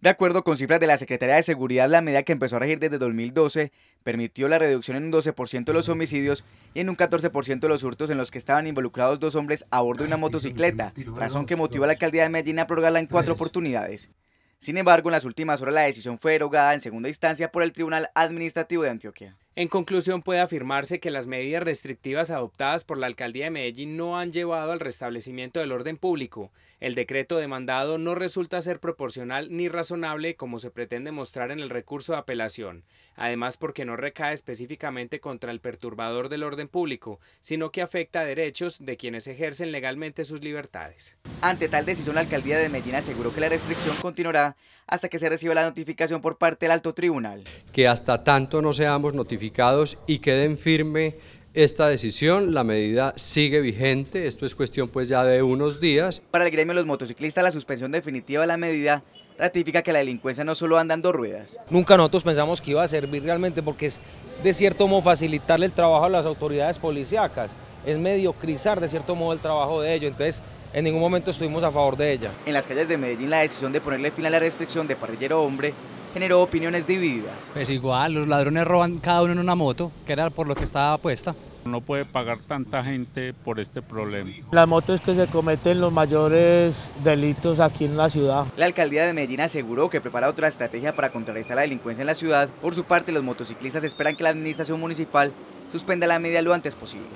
De acuerdo con cifras de la Secretaría de Seguridad, la medida que empezó a regir desde 2012 permitió la reducción en un 12% de los homicidios y en un 14% de los hurtos en los que estaban involucrados dos hombres a bordo de una motocicleta, razón que motivó a la alcaldía de Medellín a prorrogarla en cuatro oportunidades. Sin embargo, en las últimas horas la decisión fue derogada en segunda instancia por el Tribunal Administrativo de Antioquia. En conclusión, puede afirmarse que las medidas restrictivas adoptadas por la alcaldía de Medellín no han llevado al restablecimiento del orden público. El decreto demandado no resulta ser proporcional ni razonable como se pretende mostrar en el recurso de apelación, además porque no recae específicamente contra el perturbador del orden público, sino que afecta a derechos de quienes ejercen legalmente sus libertades. Ante tal decisión, la alcaldía de Medellín aseguró que la restricción continuará hasta que se reciba la notificación por parte del alto tribunal. Que hasta tanto no seamos notificados y queden firme esta decisión, la medida sigue vigente, esto es cuestión pues ya de unos días. Para el gremio de los motociclistas la suspensión definitiva de la medida ratifica que la delincuencia no solo anda dos ruedas. Nunca nosotros pensamos que iba a servir realmente porque es de cierto modo facilitarle el trabajo a las autoridades policíacas, es mediocrizar de cierto modo el trabajo de ellos, entonces en ningún momento estuvimos a favor de ella. En las calles de Medellín la decisión de ponerle fin a la restricción de parrillero hombre generó opiniones divididas. Pues igual, los ladrones roban cada uno en una moto, que era por lo que estaba puesta. No puede pagar tanta gente por este problema. Las motos que se cometen los mayores delitos aquí en la ciudad. La alcaldía de Medellín aseguró que prepara otra estrategia para contrarrestar la delincuencia en la ciudad. Por su parte, los motociclistas esperan que la administración municipal suspenda la medida lo antes posible.